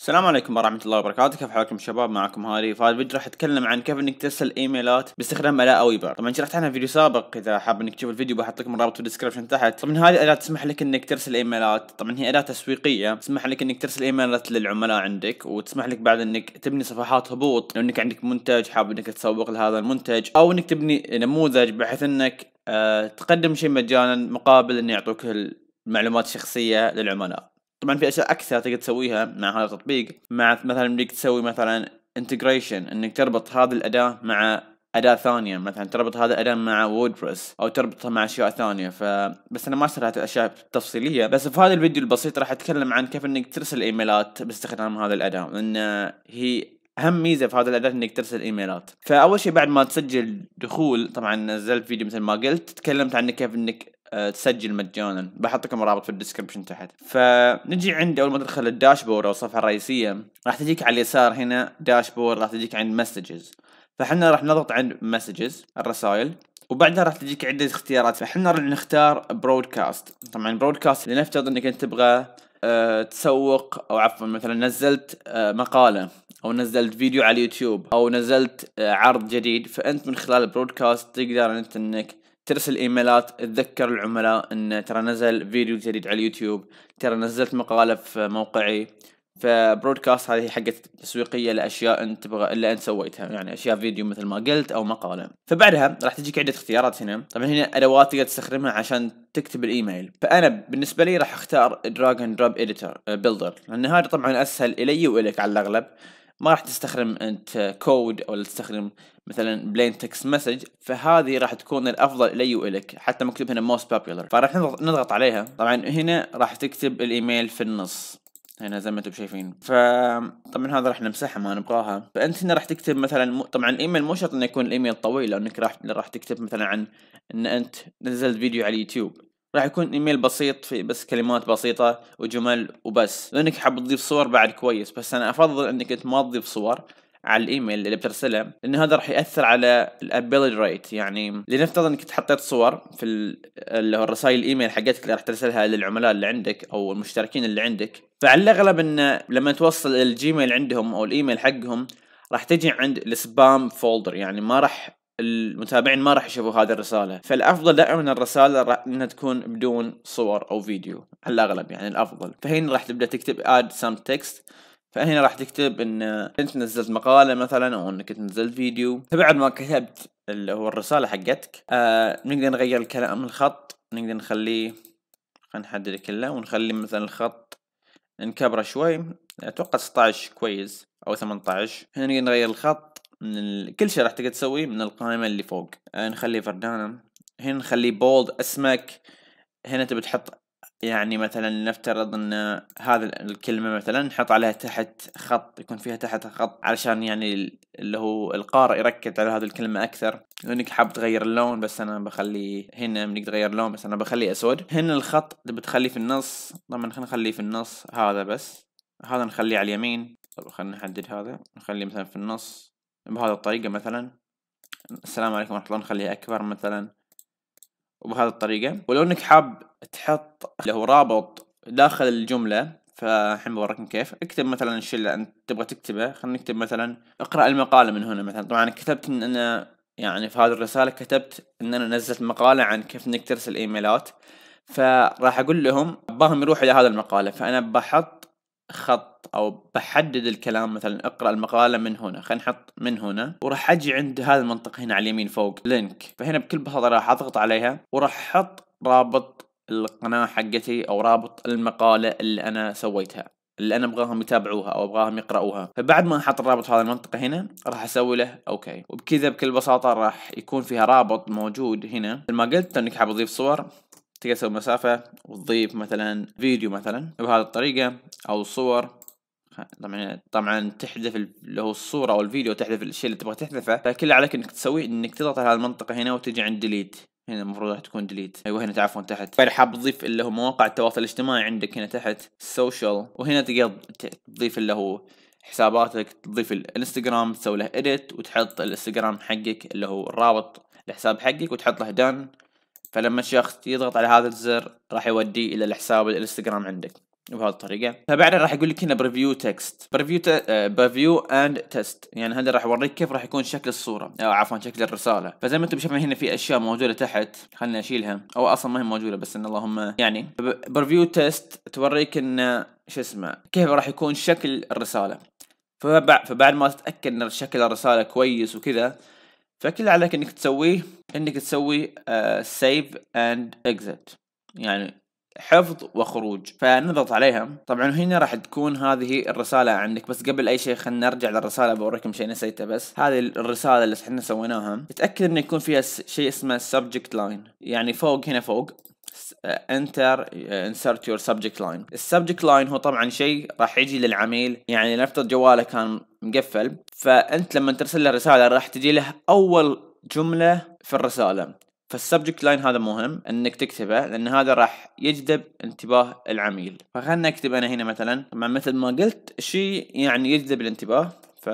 السلام عليكم ورحمة الله وبركاته، كيف حالكم شباب؟ معكم هاري، في هذا الفيديو راح اتكلم عن كيف انك ترسل ايميلات باستخدام الاء ويبر، طبعا شرحت عنها في فيديو سابق اذا حاب انك تشوف الفيديو بحط لكم الرابط في الديسكربشن تحت، طبعا هذه الاداة تسمح لك انك ترسل ايميلات، طبعا هي اداة تسويقية تسمح لك انك ترسل ايميلات للعملاء عندك وتسمح لك بعد انك تبني صفحات هبوط لو انك عندك منتج حاب انك تسوق لهذا المنتج او انك تبني نموذج بحيث انك أه تقدم شيء مجانا مقابل انه يعطوك المعلومات الشخصية للعملاء طبعا في اشياء اكثر تقدر تسويها مع هذا التطبيق مع مثلا انك تسوي مثلا انتجريشن انك تربط هذه الاداه مع أداة ثانية مثلا تربط هذا الأداة مع ووردبريس أو تربطها مع أشياء ثانية ف بس أنا ما شرحت الأشياء تفصيلية بس في هذا الفيديو البسيط راح أتكلم عن كيف إنك ترسل إيميلات باستخدام هذا الأداة لأن هي أهم ميزة في هذا الأداة إنك ترسل إيميلات فأول شيء بعد ما تسجل دخول طبعا نزلت فيديو مثل ما قلت تكلمت عن كيف إنك آه، تسجل مجانا بحط لكم رابط في الديسكربشن تحت فنجي عند اول ما تدخل الداشبورد او الصفحه الرئيسيه راح تجيك على اليسار هنا داشبورد راح تجيك عند مسجز فحنا راح نضغط عند مسجز الرسائل وبعدها راح تجيك عدة اختيارات فحنا راح نختار برودكاست طبعا برودكاست لنفترض انك انت تبغى آه، تسوق او عفوا مثلا نزلت آه، مقاله او نزلت فيديو على اليوتيوب او نزلت عرض جديد فانت من خلال البرودكاست تقدر انت انك ترسل ايميلات تذكر العملاء ان ترى نزل فيديو جديد على اليوتيوب ترى نزلت مقاله في موقعي فبرودكاست هذه حقت تسويقيه لاشياء انت تبغى الا انت سويتها يعني اشياء فيديو مثل ما قلت او مقاله فبعدها راح تجيك عده اختيارات هنا طبعا هنا ادوات تقدر تستخدمها عشان تكتب الايميل فانا بالنسبه لي راح اختار دراج اند دروب اديتور بيلدر لان هذا طبعا اسهل الي والك على الاغلب ما راح تستخدم انت كود ولا تستخدم مثلا بلين تكست مسج فهذه راح تكون الافضل الي والك حتى مكتوب هنا موست popular فراح نضغط عليها طبعا هنا راح تكتب الايميل في النص هنا زي ما انتم شايفين ف طبعا هذا راح نمسحها ما نبغاها فانت هنا راح تكتب مثلا طبعا الايميل مو شرط انه يكون الايميل طويل لانك راح راح تكتب مثلا عن ان انت نزلت فيديو على اليوتيوب راح يكون ايميل بسيط في بس كلمات بسيطه وجمل وبس لانك حاب تضيف صور بعد كويس بس انا افضل انك انت ما تضيف صور على الايميل اللي بترسله لان هذا راح ياثر على الابيلج ريت يعني لنفترض انك حطيت صور في اللي هو الرسائل الايميل حقتك اللي راح ترسلها للعملاء اللي عندك او المشتركين اللي عندك فعلى الاغلب انه لما توصل الجيميل عندهم او الايميل حقهم راح تجي عند السبام فولدر يعني ما راح المتابعين ما راح يشوفوا هذه الرساله فالافضل دائما الرساله انها تكون بدون صور او فيديو على الاغلب يعني الافضل فهين راح تبدا تكتب اد سام تكست فهنا راح تكتب ان انت نزلت مقاله مثلا او انك نزلت فيديو فبعد ما كتبت اللي هو الرساله حقتك آه نقدر نغير الكلام الخط نقدر نخليه خلينا نحدد كله ونخلي مثلا الخط نكبره شوي اتوقع 16 كويس او 18 هنا نقدر نغير الخط من ال... كل شيء راح تقدر تسويه من القائمه اللي فوق آه نخليه فردانه هنا نخليه بولد اسمك هنا تبي تحط يعني مثلا نفترض ان هذا الكلمة مثلا نحط عليها تحت خط يكون فيها تحت خط علشان يعني اللي هو القارئ يركز على هذه الكلمة أكثر لأنك حاب تغير اللون بس أنا بخليه هنا منك تغير اللون بس أنا بخليه أسود هنا الخط اللي بتخليه في النص طبعا خلينا نخليه في النص هذا بس هذا نخليه على اليمين طب خلينا نحدد هذا نخليه مثلا في النص بهذه الطريقة مثلا السلام عليكم ورحمة الله نخليه أكبر مثلا وبهذه الطريقة ولو انك حاب تحط اللي هو رابط داخل الجملة فالحين بوريكم كيف اكتب مثلا الشيء اللي انت تبغى تكتبه خلينا نكتب مثلا اقرا المقالة من هنا مثلا طبعا كتبت ان انا يعني في هذه الرسالة كتبت ان انا نزلت مقالة عن كيف انك ترسل ايميلات فراح اقول لهم اباهم يروحوا الى هذا المقالة فانا بحط خط او بحدد الكلام مثلا اقرا المقاله من هنا خلينا نحط من هنا وراح اجي عند هذا المنطقه هنا على اليمين فوق لينك فهنا بكل بساطه راح اضغط عليها وراح احط رابط القناه حقتي او رابط المقاله اللي انا سويتها اللي انا ابغاهم يتابعوها او ابغاهم يقرأوها فبعد ما احط الرابط في هذه المنطقة هنا راح اسوي له اوكي وبكذا بكل بساطة راح يكون فيها رابط موجود هنا مثل ما قلت انك حاب تضيف صور تقدر تسوي مسافة وتضيف مثلا فيديو مثلا بهذه الطريقة أو صور طبعا طبعا تحذف اللي هو الصورة أو الفيديو تحذف الشيء اللي تبغى تحذفه فكل عليك إنك تسويه إنك تضغط على المنطقة هنا وتجي عند ديليت هنا المفروض راح تكون ديليت ايوه هنا تعرفون تحت بعد حاب تضيف اللي هو مواقع التواصل الاجتماعي عندك هنا تحت سوشيال وهنا تقدر تضيف اللي هو حساباتك تضيف الانستغرام تسوي له اديت وتحط الانستغرام حقك اللي هو الرابط الحساب حقك وتحط له دان فلما الشخص يضغط على هذا الزر راح يوديه الى الحساب الانستغرام عندك بهذه الطريقه فبعدها راح يقول لك هنا بريفيو تكست بريفيو بريفيو اند تيست يعني هذا راح يوريك كيف راح يكون شكل الصوره او عفوا شكل الرساله فزي ما انتم شايفين هنا في اشياء موجوده تحت خليني اشيلها او اصلا ما هي موجوده بس ان اللهم يعني بريفيو تيست توريك ان شو اسمه كيف راح يكون شكل الرساله فبعد ما تتاكد ان شكل الرساله كويس وكذا فكل اللي عليك انك تسويه انك تسوي سيف اند اكزت يعني حفظ وخروج فنضغط عليها طبعا هنا راح تكون هذه الرساله عندك بس قبل اي شيء خلينا نرجع للرساله بوريكم شيء نسيته بس هذه الرساله اللي احنا سويناها تاكد انه يكون فيها شيء اسمه سبجكت لاين يعني فوق هنا فوق انتر انسرت يور سبجكت لاين السبجكت لاين هو طبعا شيء راح يجي للعميل يعني نفترض جواله كان مقفل فانت لما ترسل له رساله راح تجي له اول جمله في الرساله فالسبجكت لاين هذا مهم انك تكتبه لان هذا راح يجذب انتباه العميل فخلنا اكتب انا هنا مثلا طبعا مثل ما قلت شيء يعني يجذب الانتباه ف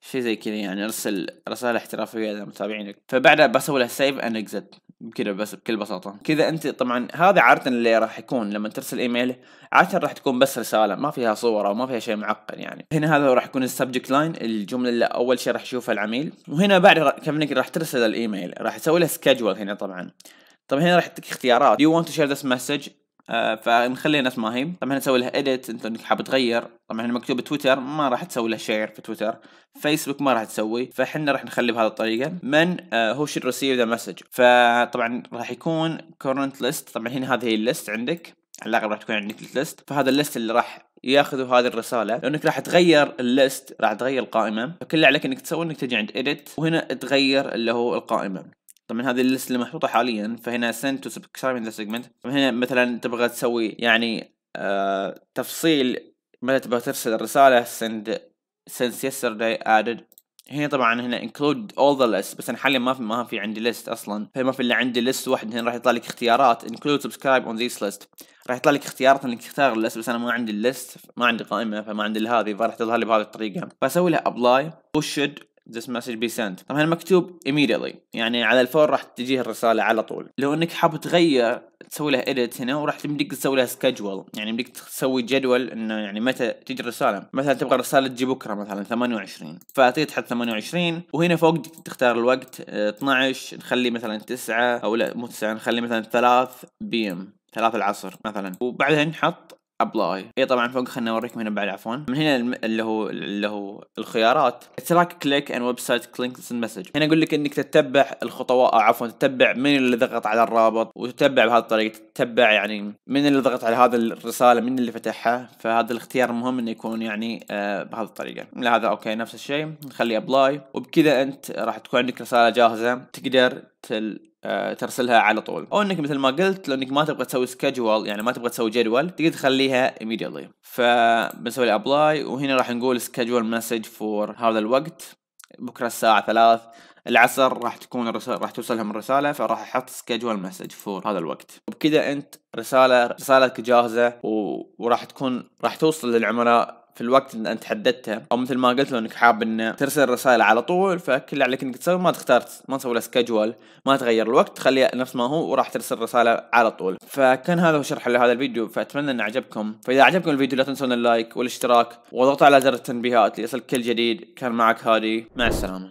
شيء زي كذا يعني ارسل رساله احترافيه لمتابعينك فبعدها بسوي له سيف اند اكزت كذا بس بكل بساطه كذا انت طبعا هذا عاده اللي راح يكون لما ترسل ايميل عاده راح تكون بس رساله ما فيها صور او ما فيها شيء معقد يعني هنا هذا راح يكون السبجكت لاين الجمله اللي اول شيء راح يشوفها العميل وهنا بعد كم راح ترسل الايميل راح تسوي له سكجول هنا طبعا طبعا هنا راح يعطيك اختيارات يو you تو شير ذس مسج آه، فنخليها نفس ما هي طبعا نسوي لها اديت انت انك حاب تغير طبعا مكتوب تويتر ما راح تسوي له شير في تويتر فيسبوك ما راح تسوي فاحنا راح نخلي بهذه الطريقه من آه، هو شيل ريسيف ذا مسج فطبعا راح يكون كورنت ليست طبعا هنا هذه هي الليست عندك على الاغلب راح تكون عندك الليست فهذا الليست اللي راح ياخذوا هذه الرساله لانك راح تغير الليست راح تغير القائمه فكل اللي عليك انك تسوي انك تجي عند اديت وهنا تغير اللي هو القائمه طبعا هذه الليست اللي محطوطه حاليا فهنا سنت تو سبسكرايب ذا سيجمنت طبعا هنا مثلا تبغى تسوي يعني آه تفصيل متى تبغى ترسل الرساله send سنس يسترداي ادد هنا طبعا هنا انكلود اول ذا ليست بس انا حاليا ما في ما في عندي ليست اصلا فما في الا عندي ليست واحد هنا راح يطلع لك اختيارات انكلود سبسكرايب اون ذيس ليست راح يطلع لك اختيارات انك تختار الليست بس انا ما عندي الليست ما عندي قائمه فما عندي هذه فراح تظهر لي بهذه الطريقه فاسوي لها ابلاي وش this message be sent طبعا مكتوب immediately يعني على الفور راح تجيه الرسالة على طول لو انك حاب تغير تسوي له edit هنا وراح تمديك تسوي لها schedule يعني مديك تسوي جدول انه يعني متى تجي الرسالة مثلا تبغى الرسالة تجي بكرة مثلا 28 فتعطيه تحط 28 وهنا فوق تختار الوقت 12 نخليه مثلا 9 او لا مو 9 نخليه مثلا 3 بي ام 3 العصر مثلا وبعدها نحط ابلاي اي طبعا فوق خليني اوريكم هنا بعد عفوا من هنا اللي هو اللي هو الخيارات اتراك كليك اند ويب سايت كلينك مسج هنا اقول لك انك تتبع الخطوات او آه، عفوا تتبع من اللي ضغط على الرابط وتتبع بهذه الطريقه تتبع يعني من اللي ضغط على هذا الرساله من اللي فتحها فهذا الاختيار مهم انه يكون يعني آه بهذه الطريقه لهذا اوكي نفس الشيء نخلي ابلاي وبكذا انت راح تكون عندك رساله جاهزه تقدر آه، ترسلها على طول او انك مثل ما قلت لو انك ما تبغى تسوي سكجول يعني ما تبغى تسوي جدول تقدر تخليها immediately فبنسوي ابلاي وهنا راح نقول سكجول مسج فور هذا الوقت بكره الساعه 3 العصر راح تكون الرسالة راح توصلهم الرساله فراح احط سكجول مسج فور هذا الوقت وبكذا انت رسالة رسالتك جاهزة و... وراح تكون راح توصل للعملاء في الوقت اللي انت حددته او مثل ما قلت له انك حاب ان ترسل رسائل على طول فكل اللي عليك انك تسوي ما تختار ما تسوي له سكجول ما تغير الوقت تخليه نفس ما هو وراح ترسل رساله على طول فكان هذا هو شرح لهذا الفيديو فاتمنى انه عجبكم فاذا عجبكم الفيديو لا تنسون اللايك والاشتراك واضغطوا على زر التنبيهات ليصلك كل جديد كان معك هادي مع السلامه